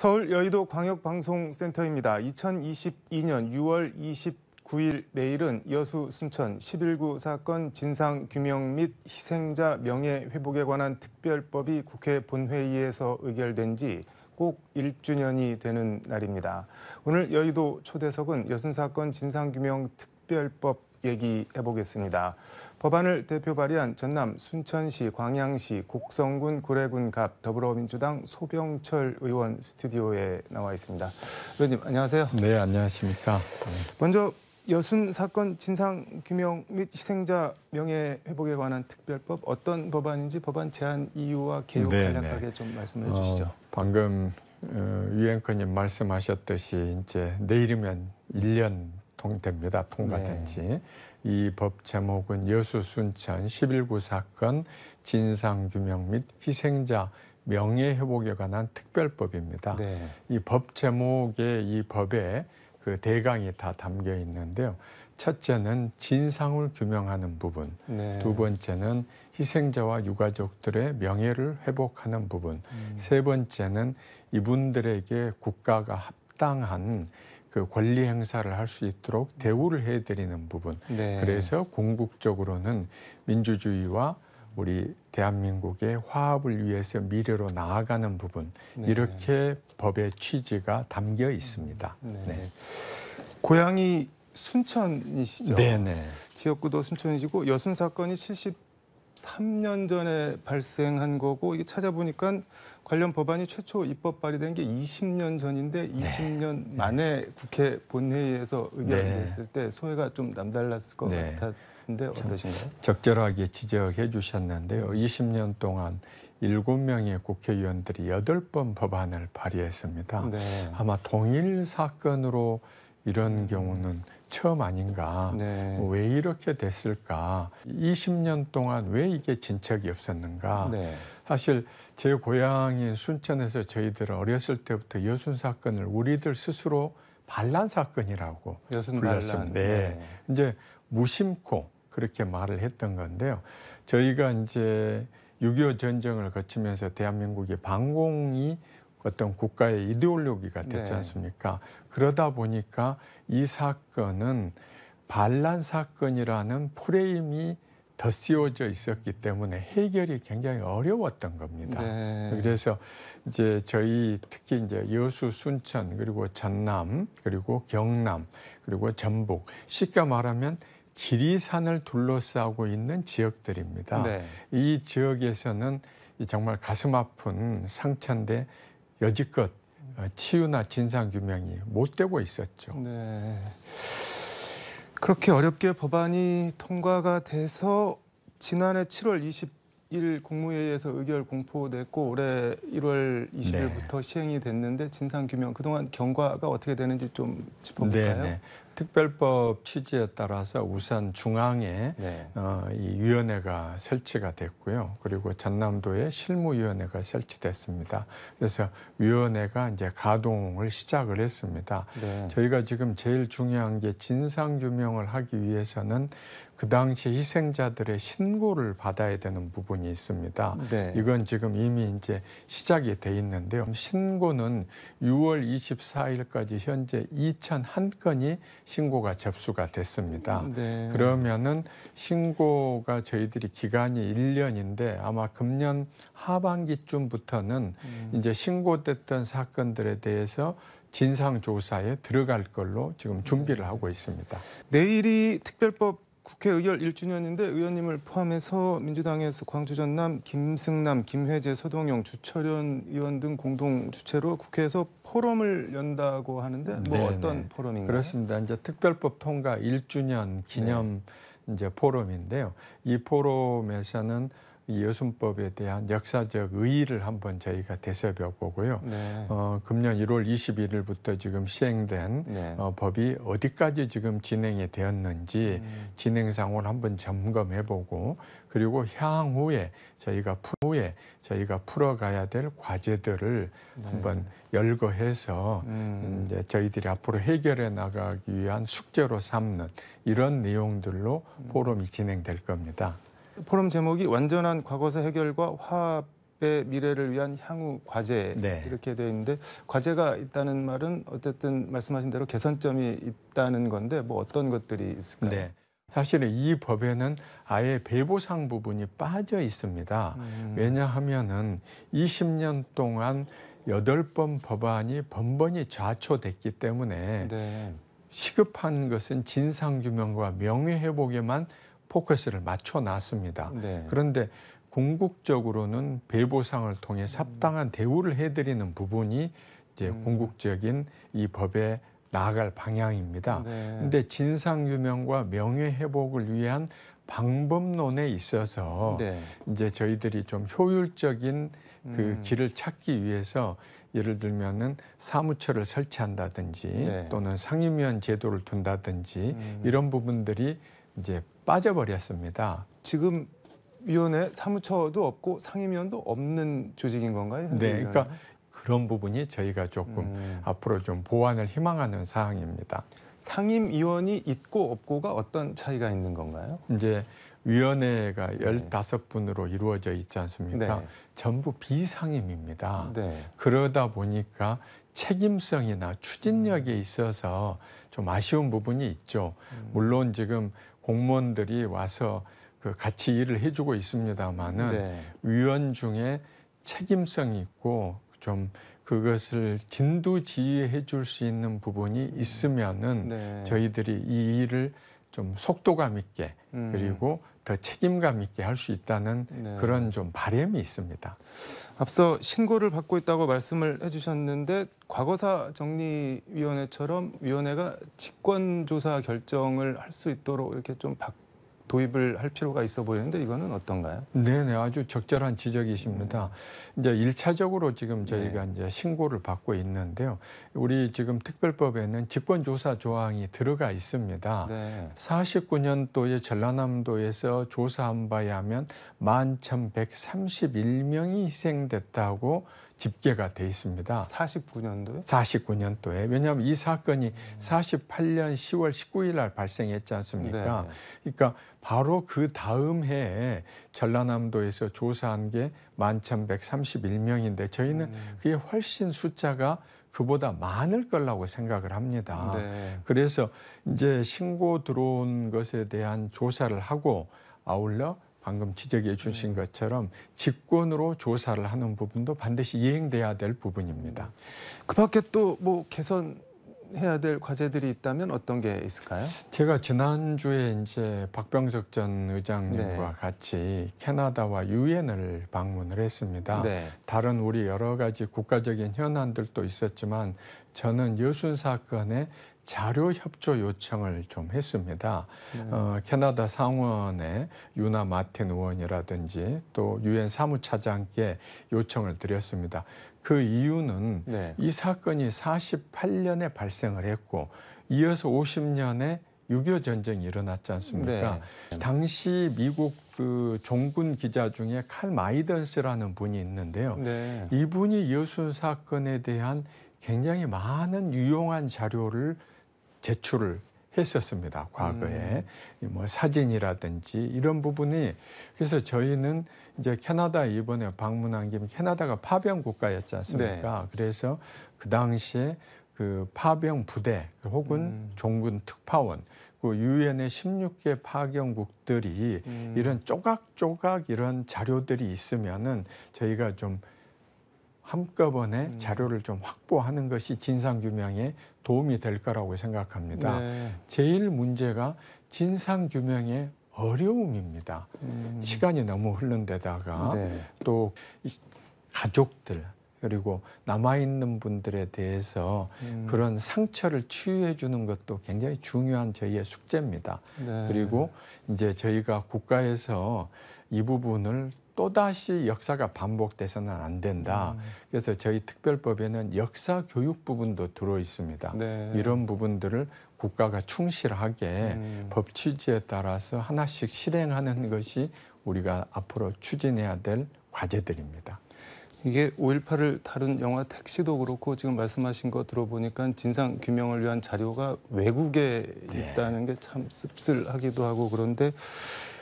서울 여의도 광역방송센터입니다. 2022년 6월 29일 내일은 여수 순천 11구 사건 진상 규명 및 희생자 명예 회복에 관한 특별법이 국회 본회의에서 의결된 지 꼭 1주년이 되는 날입니다. 오늘 여의도 초대석은 여순 사건 진상규명 특별법 얘기해 보겠습니다. 법안을 대표 발의한 전남 순천시 광양시 곡성군 구례군 갑 더불어민주당 소병철 의원 스튜디오에 나와 있습니다. 의원님 안녕하세요. 네 안녕하십니까. 네. 먼저 여순 사건 진상 규명 및 희생자 명예 회복에 관한 특별법 어떤 법안인지 법안 제안 이유와 개요 네, 간략하게 네. 좀 말씀해 주시죠. 어, 방금 어, 유앵커님 말씀하셨듯이 이제 내일이면 1년 통 됩니다 통과된지. 네. 이법 제목은 여수 순천 11구 사건 진상규명 및 희생자 명예회복에 관한 특별법입니다. 네. 이법 제목에 이 법에 그 대강이 다 담겨 있는데요. 첫째는 진상을 규명하는 부분, 네. 두 번째는 희생자와 유가족들의 명예를 회복하는 부분, 음. 세 번째는 이분들에게 국가가 합당한 그 권리 행사를 할 수 있도록 대우를 해드리는 부분. 네. 그래서 궁극적으로는 민주주의와 우리 대한민국의 화합을 위해서 미래로 나아가는 부분 네. 이렇게 법의 취지가 담겨 있습니다. 네. 네. 고향이 순천이시죠? 네네. 네. 지역구도 순천이시고 여순 사건이 70. 3년 전에 발생한 거고 이게 찾아보니까 관련 법안이 최초 입법 발의된 게 20년 전인데 20년 네. 만에 국회 본회의에서 의결됐을 네. 때 소회가 좀 남달랐을 것 네. 같았는데 어떠신가요? 적절하게 지적해 주셨는데요. 20년 동안 7명의 국회의원들이 8번 법안을 발의했습니다. 네. 아마 동일 사건으로 이런 경우는 처음 아닌가. 네. 왜 이렇게 됐을까? 20년 동안 왜 이게 진척이 없었는가? 네. 사실 제 고향인 순천에서 저희들은 어렸을 때부터 여순 사건을 우리들 스스로 반란 사건이라고 불렀습니다. 네. 네. 이제 무심코 그렇게 말을 했던 건데요. 저희가 이제 6.25 전쟁을 거치면서 대한민국의 반공이 어떤 국가의 이데올로기가 됐지 네. 않습니까? 그러다 보니까 이 사건은 반란 사건이라는 프레임이 더 씌워져 있었기 때문에 해결이 굉장히 어려웠던 겁니다. 네. 그래서 이제 저희 특히 이제 여수, 순천, 그리고 전남, 그리고 경남, 그리고 전북, 쉽게 말하면 지리산을 둘러싸고 있는 지역들입니다. 네. 이 지역에서는 정말 가슴 아픈 상처인데 여지껏 어, 치유나 진상 규명이 못 되고 있었죠. 네. 그렇게 어렵게 법안이 통과가 돼서 지난해 7월 20일 국무회의에서 의결 공포됐고 올해 1월 20일부터 네. 시행이 됐는데 진상 규명 그동안 경과가 어떻게 되는지 좀 네, 짚어볼까요? 네, 네. 특별법 취지에 따라서 우선 중앙에 네. 어, 이 위원회가 설치가 됐고요. 그리고 전남도에 실무위원회가 설치됐습니다. 그래서 위원회가 이제 가동을 시작을 했습니다. 네. 저희가 지금 제일 중요한 게 진상 규명을 하기 위해서는 그 당시 희생자들의 신고를 받아야 되는 부분이 있습니다. 네. 이건 지금 이미 이제 시작이 돼 있는데요. 신고는 6월 24일까지 현재 2,001건이 신고가 접수가 됐습니다. 네. 그러면은 신고가 저희들이 기간이 1년인데 아마 금년 하반기쯤부터는 음. 이제 신고됐던 사건들에 대해서 진상조사에 들어갈 걸로 지금 네. 준비를 하고 있습니다. 내일이 특별법 국회의결 1주년인데 의원님을 포함해서 민주당에서 광주 전남 김승남, 김회재, 서동영, 주철현 의원 등 공동 주체로 국회에서 포럼을 연다고 하는데 뭐 네네. 어떤 네. 포럼인가요? 그렇습니다. 이제 특별법 통과 1주년 기념 네. 이제 포럼인데요. 이 포럼에서는 이 여순법에 대한 역사적 의의를 한번 저희가 되새겨 보고요. 네. 어, 금년 1월 21일부터 지금 시행된 네. 어, 법이 어디까지 지금 진행이 되었는지 음. 진행 상황을 한번 점검해 보고 그리고 향후에 저희가 후에 저희가 풀어가야 될 과제들을 네. 한번 열거해서 음. 이제 저희들이 앞으로 해결해 나가기 위한 숙제로 삼는 이런 내용들로 음. 포럼이 진행될 겁니다. 포럼 제목이 완전한 과거사 해결과 화합의 미래를 위한 향후 과제 네. 이렇게 되어 있는데 과제가 있다는 말은 어쨌든 말씀하신 대로 개선점이 있다는 건데 뭐 어떤 것들이 있을까요? 네. 사실은 이 법에는 아예 배보상 부분이 빠져 있습니다. 음. 왜냐하면은 20년 동안 8번 법안이 번번이 좌초됐기 때문에 네. 시급한 것은 진상규명과 명예회복에만 포커스를 맞춰 놨습니다. 네. 그런데 궁극적으로는 배보상을 통해 합당한 대우를 해드리는 부분이 이제 음. 궁극적인 이 법에 나아갈 방향입니다. 네. 근데 진상 규명과 명예 회복을 위한 방법론에 있어서 네. 이제 저희들이 좀 효율적인 그 음. 길을 찾기 위해서 예를 들면은 사무처를 설치한다든지 네. 또는 상임위원 제도를 둔다든지 음. 이런 부분들이 이제 빠져버렸습니다. 지금 위원회 사무처도 없고 상임위원도 없는 조직인 건가요? 네, 그러니까 그런 부분이 저희가 조금 음. 앞으로 좀 보완을 희망하는 사항입니다. 상임위원이 있고 없고가 어떤 차이가 있는 건가요? 이제 위원회가 네. 열다섯 분으로 이루어져 있지 않습니까? 네. 전부 비상임입니다. 네. 그러다 보니까 책임성이나 추진력에 음. 있어서 좀 아쉬운 부분이 있죠. 음. 물론 지금 공무원들이 와서 그 같이 일을 해주고 있습니다만은 네. 위원 중에 책임성이 있고 좀 그것을 진두지휘해 줄 수 있는 부분이 있으면은 네. 저희들이 이 일을 좀 속도감 있게 음. 그리고 더 책임감 있게 할 수 있다는 네. 그런 좀 바램이 있습니다. 앞서 신고를 받고 있다고 말씀을 해주셨는데 과거사 정리위원회처럼 위원회가 직권 조사 결정을 할 수 있도록 이렇게 좀 바꾸 도입을 할 필요가 있어 보이는데 이거는 어떤가요? 네, 네. 아주 적절한 지적이십니다. 음. 이제 일차적으로 지금 저희가 네. 이제 신고를 받고 있는데요. 우리 지금 특별법에는 직권 조사 조항이 들어가 있습니다. 네. 49년도에 전라남도에서 조사한 바에 하면 11,131명이 희생됐다고 집계가 돼 있습니다. 49년도요? 49년도에. 왜냐하면 이 사건이 48년 10월 19일 날 발생했지 않습니까? 네. 그러니까 바로 그 다음 해에 전라남도에서 조사한 게 11,131명인데 저희는 음. 그게 훨씬 숫자가 그보다 많을 거라고 생각을 합니다. 네. 그래서 이제 신고 들어온 것에 대한 조사를 하고 아울러 방금 지적해 주신 네. 것처럼 직권으로 조사를 하는 부분도 반드시 이행돼야 될 부분입니다. 그 밖에 또 뭐 개선 해야 될 과제들이 있다면 어떤 게 있을까요? 제가 지난주에 이제 박병석 전 의장님과 네. 같이 캐나다와 유엔을 방문을 했습니다. 네. 다른 우리 여러 가지 국가적인 현안들도 있었지만 저는 여순 사건의 자료 협조 요청을 좀 했습니다. 네. 어, 캐나다 상원의 유나 마틴 의원이라든지 또 유엔 사무차장께 요청을 드렸습니다. 그 이유는 네. 이 사건이 48년에 발생을 했고 이어서 50년에 6.25 전쟁이 일어났지 않습니까? 네. 당시 미국 그 종군 기자 중에 칼 마이던스라는 분이 있는데요. 네. 이분이 여순 사건에 대한 굉장히 많은 유용한 자료를 제출을 했었습니다. 과거에 음. 뭐 사진이라든지 이런 부분이 그래서 저희는 이제 캐나다 이번에 방문한 김에 캐나다가 파병 국가였지 않습니까? 네. 그래서 그 당시에 그 파병 부대 혹은 음. 종군 특파원 그 유엔의 16개 파견국들이 음. 이런 조각조각 이런 자료들이 있으면은 저희가 좀 한꺼번에 음. 자료를 좀 확보하는 것이 진상규명에 도움이 될 거라고 생각합니다. 네. 제일 문제가 진상규명의 어려움입니다. 음. 시간이 너무 흐른 데다가 네. 또 가족들, 그리고 남아있는 분들에 대해서 음. 그런 상처를 치유해 주는 것도 굉장히 중요한 저희의 숙제입니다. 네. 그리고 이제 저희가 국가에서 이 부분을 또다시 역사가 반복돼서는 안 된다. 음. 그래서 저희 특별법에는 역사 교육 부분도 들어 있습니다. 네. 이런 부분들을 국가가 충실하게 음. 법 취지에 따라서 하나씩 실행하는 것이 우리가 앞으로 추진해야 될 과제들입니다. 이게 5.18을 다룬 영화 택시도 그렇고 지금 말씀하신 거 들어보니까 진상 규명을 위한 자료가 외국에 네. 있다는 게 참 씁쓸하기도 하고 그런데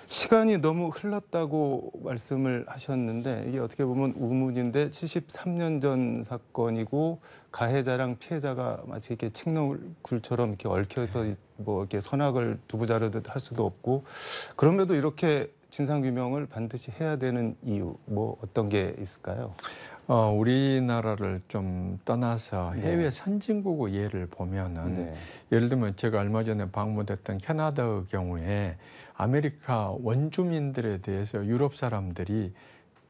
시간이 너무 흘렀다고 말씀을 하셨는데 이게 어떻게 보면 우문인데 73년 전 사건이고 가해자랑 피해자가 마치 이렇게 칡농굴처럼 이렇게 얽혀서 뭐 이렇게 선악을 두고 자르듯 할 수도 없고 그럼에도 이렇게 진상 규명을 반드시 해야 되는 이유 뭐 어떤 게 있을까요? 어, 우리나라를 좀 떠나서 네. 해외 네. 선진국 의 예를 보면은 네. 예를 들면 제가 얼마 전에 방문했던 캐나다의 경우에 아메리카 원주민들에 대해서 유럽 사람들이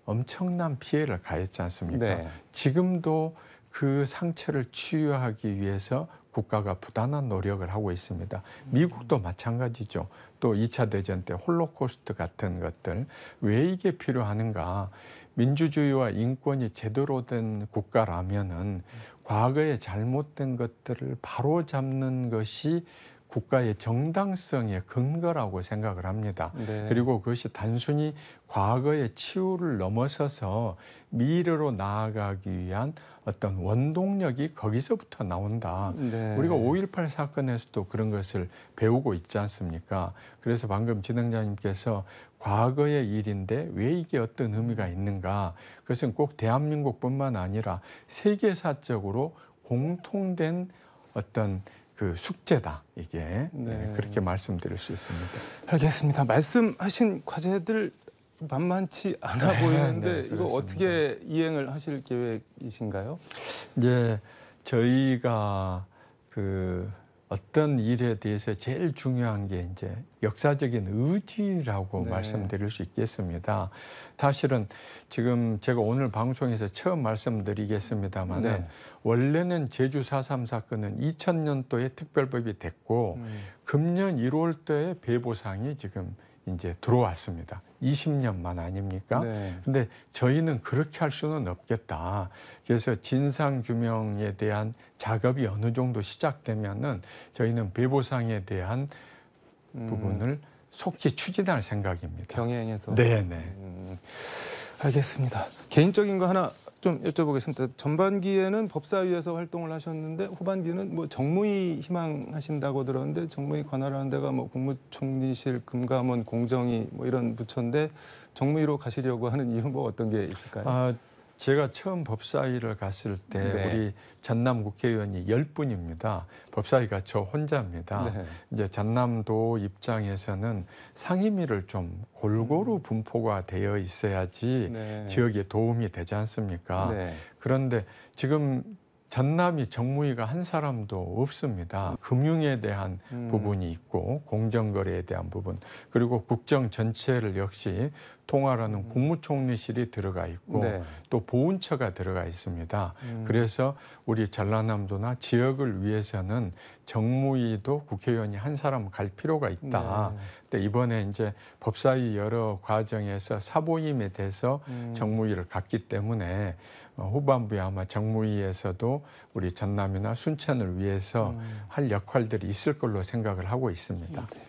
엄청난 피해를 가했지 않습니까? 네. 지금도 그 상처를 치유하기 위해서 국가가 부단한 노력을 하고 있습니다. 미국도 마찬가지죠. 또 2차 대전 때 홀로코스트 같은 것들 왜 이게 필요하는가? 민주주의와 인권이 제대로 된 국가라면은 과거의 잘못된 것들을 바로 잡는 것이 국가의 정당성의 근거라고 생각을 합니다. 네. 그리고 그것이 단순히 과거의 치유를 넘어서서 미래로 나아가기 위한 어떤 원동력이 거기서부터 나온다. 네. 우리가 5.18 사건에서도 그런 것을 배우고 있지 않습니까? 그래서 방금 진행자님께서 과거의 일인데 왜 이게 어떤 의미가 있는가? 그것은 꼭 대한민국뿐만 아니라 세계사적으로 공통된 어떤 그 숙제다 이게 네. 네. 그렇게 말씀드릴 수 있습니다. 알겠습니다. 말씀하신 과제들 만만치 않아 네, 보이는데 네, 이거 어떻게 이행을 하실 계획이신가요? 예, 저희가 그 어떤 일에 대해서 제일 중요한 게 이제 역사적인 의지라고 네. 말씀드릴 수 있겠습니다. 사실은 지금 제가 오늘 방송에서 처음 말씀드리겠습니다만 네. 원래는 제주 4.3 사건은 2000년도에 특별법이 됐고 음. 금년 1월도에 배보상이 지금 이제 들어왔습니다. 20년만 아닙니까? 네. 근데 저희는 그렇게 할 수는 없겠다. 그래서 진상 규명에 대한 작업이 어느 정도 시작되면은 저희는 배보상에 대한 음. 부분을 속히 추진할 생각입니다. 병행해서. 네, 네. 음. 알겠습니다. 개인적인 거 하나 좀 여쭤보겠습니다. 전반기에는 법사위에서 활동을 하셨는데 후반기는 뭐 정무위 희망하신다고 들었는데 정무위 관할하는 데가 뭐 국무총리실, 금감원, 공정위 뭐 이런 부처인데 정무위로 가시려고 하는 이유 뭐 어떤 게 있을까요? 아, 제가 처음 법사위를 갔을 때 네. 우리 전남 국회의원이 10분입니다. 법사위가 저 혼자입니다. 네. 이제 전남도 입장에서는 상임위를 좀 골고루 음. 분포가 되어 있어야지 네. 지역에 도움이 되지 않습니까? 네. 그런데 지금 전남이 정무위가 한 사람도 없습니다. 음. 금융에 대한 음. 부분이 있고 공정거래에 대한 부분 그리고 국정 전체를 역시 통화라는 음. 국무총리실이 들어가 있고 네. 또 보훈처가 들어가 있습니다. 음. 그래서 우리 전라남도나 지역을 위해서는 정무위도 국회의원이 한 사람 갈 필요가 있다. 네. 근데 이번에 이제 법사위 여러 과정에서 사보임에 대해서 음. 정무위를 갔기 때문에 어, 후반부에 아마 정무위에서도 우리 전남이나 순천을 위해서 음. 할 역할들이 있을 걸로 생각을 하고 있습니다. 네.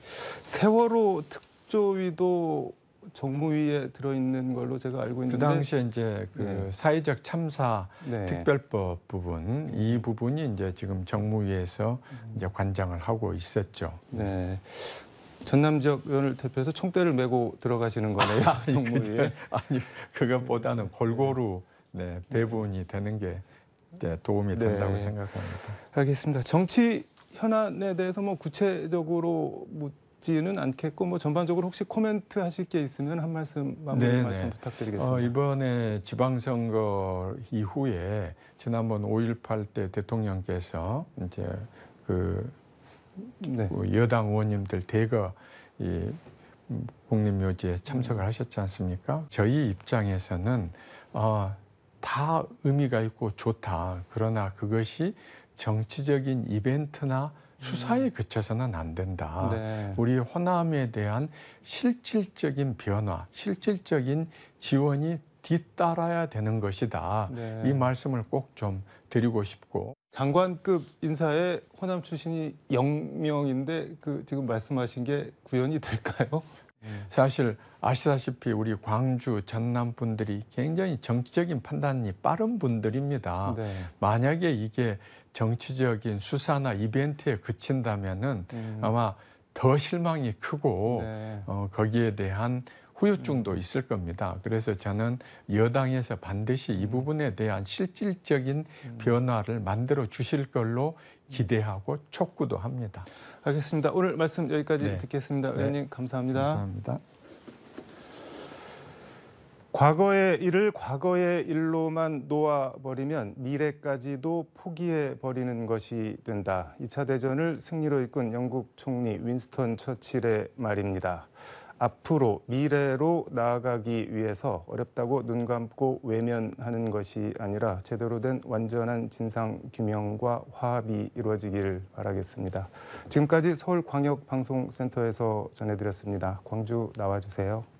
세월호 특조위도 정무위에 들어있는 걸로 제가 알고 그 있는데 그 당시에 이제 그 네. 사회적 참사 네. 특별법 부분 이 음. 부분이 이제 지금 정무위에서 음. 이제 관장을 하고 있었죠. 네. 전남 지역 의원을 대표해서 총대를 메고 들어가시는 거네요. 정무위에. 아니 그것보다는 네. 골고루 네, 배분이 되는 게 네, 도움이 된다고 생각합니다. 알겠습니다. 정치 현안에 대해서 뭐 구체적으로 뭐 지는 않겠고 뭐 전반적으로 혹시 코멘트 하실 게 있으면 한 말씀 마무리 네네. 네. 말씀 부탁드리겠습니다. 어, 이번에 지방선거 이후에 지난번 5.18 때 대통령께서 이제 그 네. 뭐 여당 의원님들 대거 이 국립묘지에 참석을 음. 하셨지 않습니까? 저희 입장에서는 어, 다 의미가 있고 좋다. 그러나 그것이 정치적인 이벤트나 수사에 그쳐서는 안 된다. 네. 우리 호남에 대한 실질적인 변화, 실질적인 지원이 뒤따라야 되는 것이다. 네. 이 말씀을 꼭 좀 드리고 싶고 장관급 인사에 호남 출신이 영명인데 그 지금 말씀하신 게 구현이 될까요? 예. 사실 아시다시피 우리 광주 전남 분들이 굉장히 정치적인 판단이 빠른 분들입니다. 네. 만약에 이게 정치적인 수사나 이벤트에 그친다면은 음. 아마 더 실망이 크고 네. 어, 거기에 대한 후유증도 있을 겁니다. 그래서 저는 여당에서 반드시 이 음. 부분에 대한 실질적인 음. 변화를 만들어 주실 걸로 음. 기대하고 촉구도 합니다. 알겠습니다. 오늘 말씀 여기까지 네. 듣겠습니다. 네. 의원님 네. 감사합니다. 감사합니다. 과거의 일을 과거의 일로만 놓아버리면 미래까지도 포기해버리는 것이 된다. 2차 대전을 승리로 이끈 영국 총리 윈스턴 처칠의 말입니다. 앞으로 미래로 나아가기 위해서 어렵다고 눈 감고 외면하는 것이 아니라 제대로 된 완전한 진상 규명과 화합이 이루어지길 바라겠습니다. 지금까지 서울광역방송센터에서 전해드렸습니다. 광주 나와주세요.